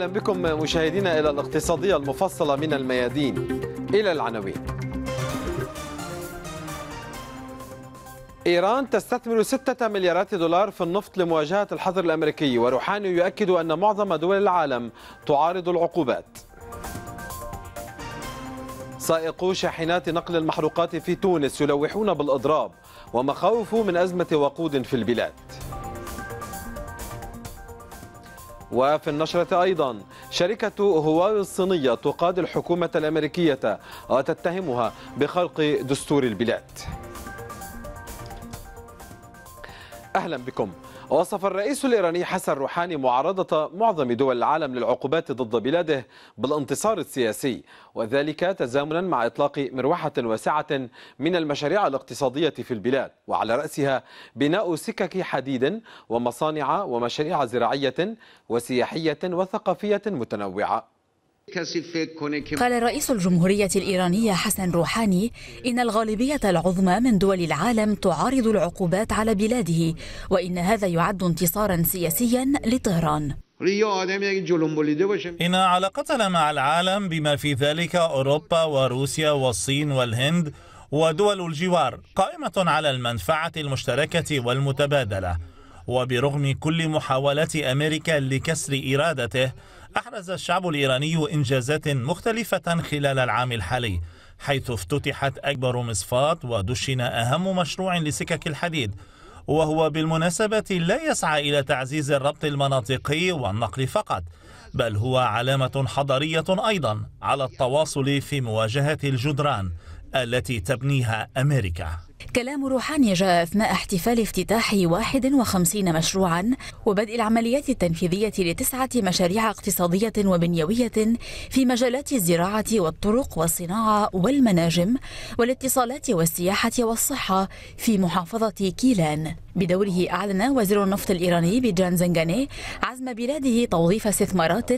أهلا بكم مشاهدينا إلى الاقتصادية المفصلة من الميادين إلى العناوين إيران تستثمر 6 مليارات دولار في النفط لمواجهة الحظر الأمريكي وروحاني يؤكد أن معظم دول العالم تعارض العقوبات سائقو شاحنات نقل المحروقات في تونس يلوحون بالإضراب ومخاوف من أزمة وقود في البلاد وفي النشرة أيضا شركة هواوي الصينية تقاد الحكومة الأمريكية وتتهمها بخلق دستور البلاد أهلا بكم وصف الرئيس الإيراني حسن روحاني معارضة معظم دول العالم للعقوبات ضد بلاده بالانتصار السياسي وذلك تزامنا مع إطلاق مروحة واسعة من المشاريع الاقتصادية في البلاد وعلى رأسها بناء سكك حديد ومصانع ومشاريع زراعية وسياحية وثقافية متنوعة قال رئيس الجمهورية الإيرانية حسن روحاني إن الغالبية العظمى من دول العالم تعارض العقوبات على بلاده وإن هذا يعد انتصارا سياسيا لطهران إن علاقتنا مع العالم بما في ذلك أوروبا وروسيا والصين والهند ودول الجوار قائمة على المنفعة المشتركة والمتبادلة وبرغم كل محاولات أمريكا لكسر إرادته أحرز الشعب الإيراني إنجازات مختلفة خلال العام الحالي حيث افتتحت أكبر مصفاة ودشن أهم مشروع لسكك الحديد وهو بالمناسبة لا يسعى إلى تعزيز الربط المناطقي والنقل فقط بل هو علامة حضارية أيضا على التواصل في مواجهة الجدران التي تبنيها أمريكا كلام روحاني جاء أثناء احتفال افتتاح 51 مشروعا وبدء العمليات التنفيذية لتسعة مشاريع اقتصادية وبنيوية في مجالات الزراعة والطرق والصناعة والمناجم والاتصالات والسياحة والصحة في محافظة كيلان بدوره أعلن وزير النفط الإيراني بيجان زنغاني عزم بلاده توظيف استثمارات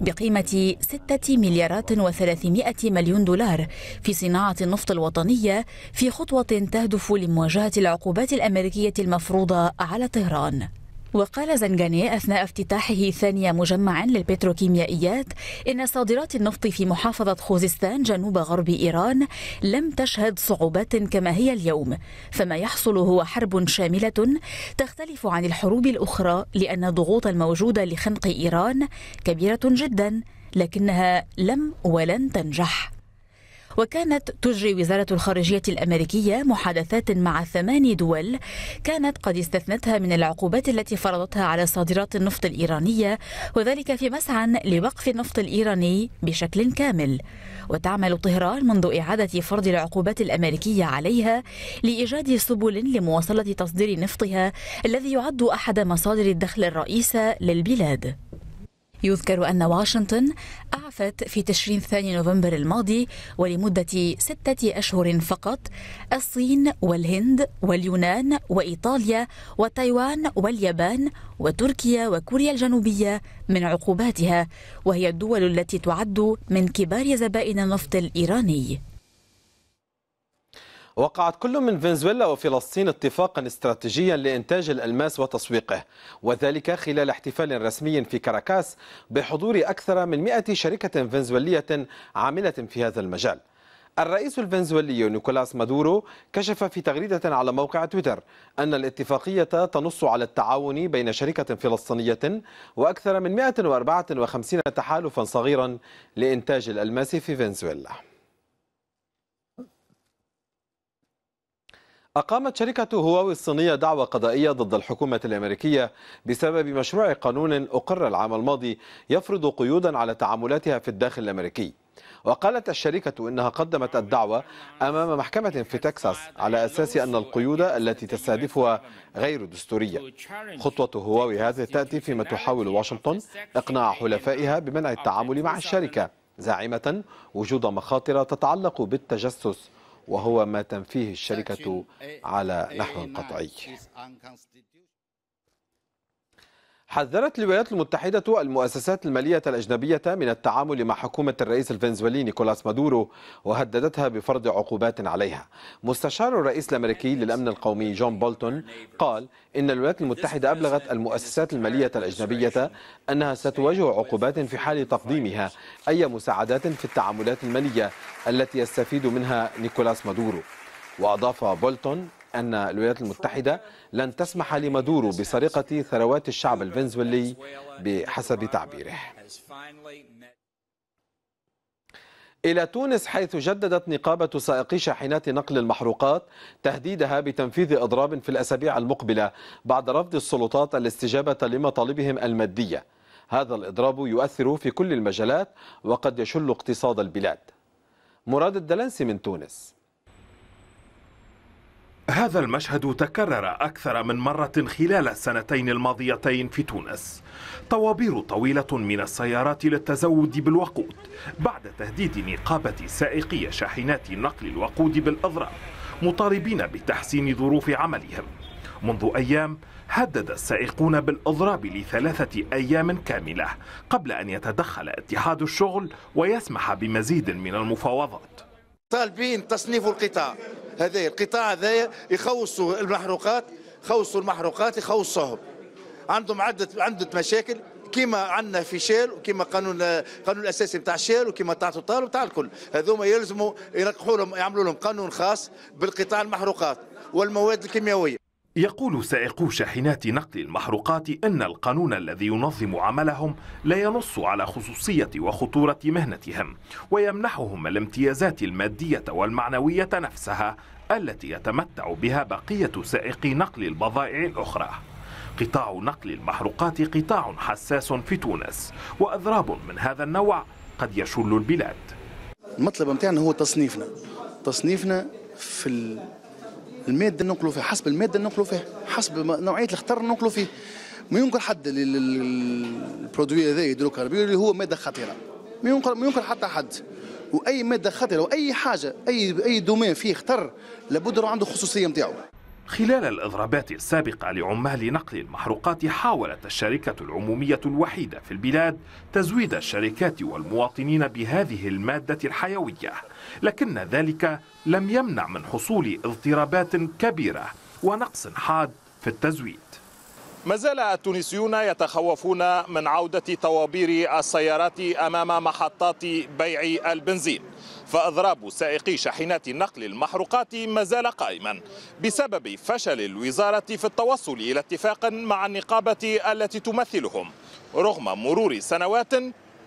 بقيمة 6 مليارات و300 مليون دولار في صناعة النفط الوطنية في خطوة تهدف تهدف لمواجهة العقوبات الأمريكية المفروضة على طهران وقال زنجاني أثناء افتتاحه ثاني مجمع للبتروكيميائيات إن صادرات النفط في محافظة خوزستان جنوب غرب إيران لم تشهد صعوبات كما هي اليوم فما يحصل هو حرب شاملة تختلف عن الحروب الأخرى لأن الضغوط الموجودة لخنق إيران كبيرة جدا لكنها لم ولن تنجح وكانت تجري وزارة الخارجية الأمريكية محادثات مع ثمان دول كانت قد استثنتها من العقوبات التي فرضتها على صادرات النفط الإيرانية وذلك في مسعى لوقف النفط الإيراني بشكل كامل وتعمل طهران منذ إعادة فرض العقوبات الأمريكية عليها لإيجاد سبل لمواصلة تصدير نفطها الذي يعد أحد مصادر الدخل الرئيسة للبلاد يذكر أن واشنطن أعفت في تشرين الثاني نوفمبر الماضي ولمدة ستة أشهر فقط الصين والهند واليونان وإيطاليا وتايوان واليابان وتركيا وكوريا الجنوبية من عقوباتها وهي الدول التي تعد من كبار زبائن النفط الإيراني وقعت كل من فنزويلا وفلسطين اتفاقا استراتيجيا لإنتاج الألماس وتسويقه وذلك خلال احتفال رسمي في كاراكاس بحضور أكثر من 100 شركة فنزويلية عاملة في هذا المجال الرئيس الفنزويلي نيكولاس مادورو كشف في تغريدة على موقع تويتر أن الاتفاقية تنص على التعاون بين شركة فلسطينية وأكثر من 154 تحالفا صغيرا لإنتاج الألماس في فنزويلا أقامت شركة هواوي الصينية دعوى قضائية ضد الحكومة الأمريكية بسبب مشروع قانون أقر العام الماضي يفرض قيودا على تعاملاتها في الداخل الأمريكي وقالت الشركة إنها قدمت الدعوة أمام محكمة في تكساس على أساس أن القيود التي تستهدفها غير دستورية خطوة هواوي هذه تأتي فيما تحاول واشنطن إقناع حلفائها بمنع التعامل مع الشركة زاعمة وجود مخاطر تتعلق بالتجسس وهو ما تنفيه الشركة على نحو قطعي حذرت الولايات المتحدة المؤسسات المالية الأجنبية من التعامل مع حكومة الرئيس الفنزويلي نيكولاس مادورو وهددتها بفرض عقوبات عليها مستشار الرئيس الأمريكي للأمن القومي جون بولتون قال إن الولايات المتحدة أبلغت المؤسسات المالية الأجنبية أنها ستواجه عقوبات في حال تقديمها أي مساعدات في التعاملات المالية التي يستفيد منها نيكولاس مادورو وأضاف بولتون أن الولايات المتحدة لن تسمح لمادورو بسرقة ثروات الشعب الفنزويلي بحسب تعبيره إلى تونس حيث جددت نقابة سائقي شاحنات نقل المحروقات تهديدها بتنفيذ إضراب في الأسابيع المقبلة بعد رفض السلطات الاستجابة لمطالبهم المادية هذا الإضراب يؤثر في كل المجالات وقد يشل اقتصاد البلاد مراد الدلنسي من تونس هذا المشهد تكرر أكثر من مرة خلال السنتين الماضيتين في تونس طوابير طويلة من السيارات للتزود بالوقود بعد تهديد نقابة سائقي شاحنات نقل الوقود بالأضرار مطالبين بتحسين ظروف عملهم منذ أيام هدد السائقون بالإضراب لثلاثة أيام كاملة قبل أن يتدخل اتحاد الشغل ويسمح بمزيد من المفاوضات طالبين تصنيف القطاع هذا القطاع هذا يخوصوا المحروقات خوصوا المحروقات يخوصوهم عندهم عدة عدة مشاكل كما عندنا في شال وكما قانون القانون الاساسي نتاع شال وكما تاع توتال وتاع الكل هذوما يلزموا ينقحوا لهم يعملوا لهم قانون خاص بالقطاع المحروقات والمواد الكيميائيه يقول سائقو شاحنات نقل المحروقات أن القانون الذي ينظم عملهم لا ينص على خصوصية وخطورة مهنتهم ويمنحهم الامتيازات المادية والمعنوية نفسها التي يتمتع بها بقية سائقي نقل البضائع الأخرى قطاع نقل المحروقات قطاع حساس في تونس وأضراب من هذا النوع قد يشل البلاد المطلب متاعنا هو تصنيفنا تصنيفنا في الماده اللي ننقلوا فيها حسب الماده اللي ننقلوا فيها حسب نوعيه الخطر اللي ننقلوا فيه ما ينكر حد البرودوي هذا يدروك اللي هو ماده خطيره ما ينكر ما ينكر حتى حد واي ماده خطره واي حاجه اي اي دومين فيه خطر لابد عنده خصوصيه نتاعو خلال الإضرابات السابقة لعمال نقل المحروقات حاولت الشركة العمومية الوحيدة في البلاد تزويد الشركات والمواطنين بهذه المادة الحيوية لكن ذلك لم يمنع من حصول اضطرابات كبيرة ونقص حاد في التزويد ما زال التونسيون يتخوفون من عودة طوابير السيارات أمام محطات بيع البنزين فأضراب سائقي شاحنات النقل المحروقات ما زال قائما بسبب فشل الوزارة في التوصل إلى اتفاق مع النقابة التي تمثلهم رغم مرور سنوات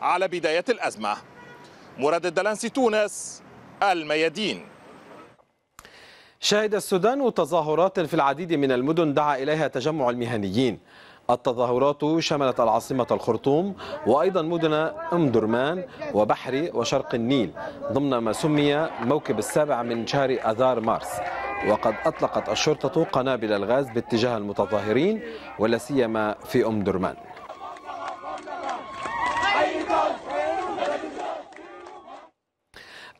على بداية الأزمة مراد الدلانسي تونس الميادين شهد السودان تظاهرات في العديد من المدن دعا إليها تجمع المهنيين التظاهرات شملت العاصمة الخرطوم وأيضا مدن أم درمان وبحري وشرق النيل ضمن ما سمي موكب السابع من شهر أذار مارس وقد أطلقت الشرطة قنابل الغاز باتجاه المتظاهرين ولا سيما في أم درمان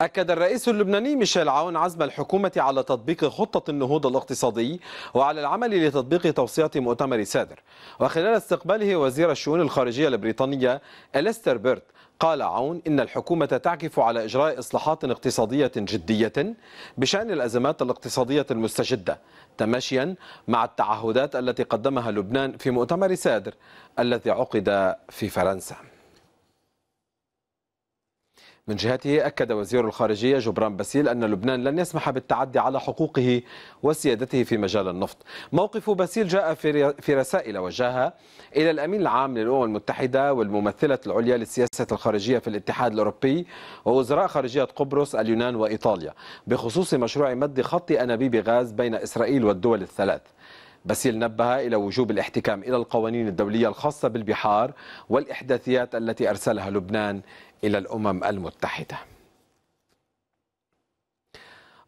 أكد الرئيس اللبناني ميشيل عون عزم الحكومة على تطبيق خطة النهوض الاقتصادي وعلى العمل لتطبيق توصية مؤتمر سادر وخلال استقباله وزير الشؤون الخارجية البريطانية أليستر بيرت قال عون إن الحكومة تعكف على إجراء إصلاحات اقتصادية جدية بشأن الأزمات الاقتصادية المستجدة تماشيا مع التعهدات التي قدمها لبنان في مؤتمر سادر الذي عقد في فرنسا من جهته أكد وزير الخارجية جبران باسيل أن لبنان لن يسمح بالتعدي على حقوقه وسيادته في مجال النفط موقف باسيل جاء في رسائل وجهها إلى الأمين العام للأمم المتحدة والممثلة العليا للسياسة الخارجية في الاتحاد الأوروبي ووزراء خارجية قبرص اليونان وإيطاليا بخصوص مشروع مد خط أنابيب غاز بين إسرائيل والدول الثلاث باسيل نبه إلى وجوب الاحتكام إلى القوانين الدولية الخاصة بالبحار والإحداثيات التي أرسلها لبنان إلى الأمم المتحدة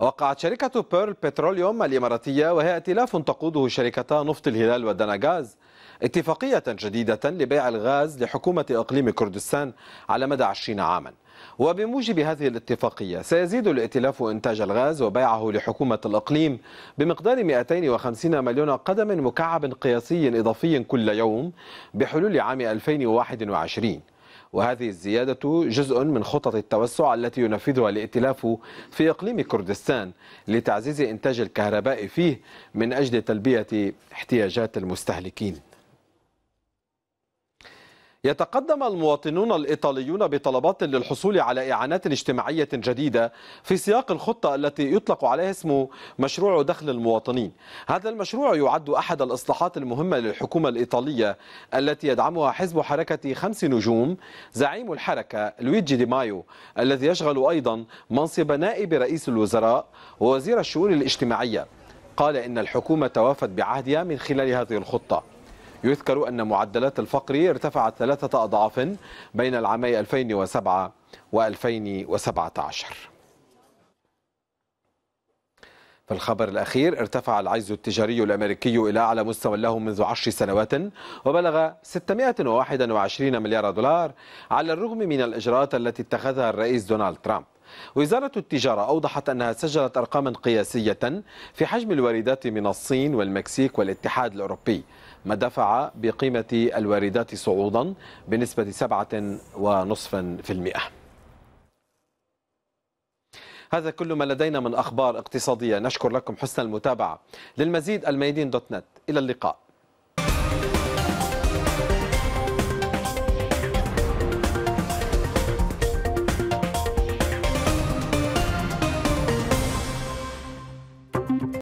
وقعت شركة بيرل بتروليوم الإماراتية وهي ائتلاف تقوده شركتا نفط الهلال ودناغاز اتفاقية جديدة لبيع الغاز لحكومة إقليم كردستان على مدى 20 عاما وبموجب هذه الاتفاقية سيزيد الائتلاف إنتاج الغاز وبيعه لحكومة الإقليم بمقدار 250 مليون قدم مكعب قياسي إضافي كل يوم بحلول عام 2021 وهذه الزيادة جزء من خطط التوسع التي ينفذها الائتلاف في إقليم كردستان لتعزيز إنتاج الكهرباء فيه من أجل تلبية احتياجات المستهلكين يتقدم المواطنون الإيطاليون بطلبات للحصول على إعانات اجتماعية جديدة في سياق الخطة التي يطلق عليها اسم مشروع دخل المواطنين هذا المشروع يعد أحد الإصلاحات المهمة للحكومة الإيطالية التي يدعمها حزب حركة خمس نجوم زعيم الحركة لويجي دي مايو الذي يشغل أيضا منصب نائب رئيس الوزراء ووزير الشؤون الاجتماعية قال إن الحكومة توافت بعهدها من خلال هذه الخطة يذكر أن معدلات الفقر ارتفعت ثلاثة أضعاف بين العامي 2007 و 2017 في الخبر الأخير ارتفع العجز التجاري الأمريكي إلى أعلى مستوى له منذ عشر سنوات وبلغ 621 مليار دولار على الرغم من الإجراءات التي اتخذها الرئيس دونالد ترامب وزارة التجارة أوضحت أنها سجلت أرقاما قياسية في حجم الواردات من الصين والمكسيك والاتحاد الأوروبي ما دفع بقيمة الواردات صعودا بنسبة 7.5% هذا كل ما لدينا من أخبار اقتصادية نشكر لكم حسن المتابعة للمزيد الميدين دوت نت إلى اللقاء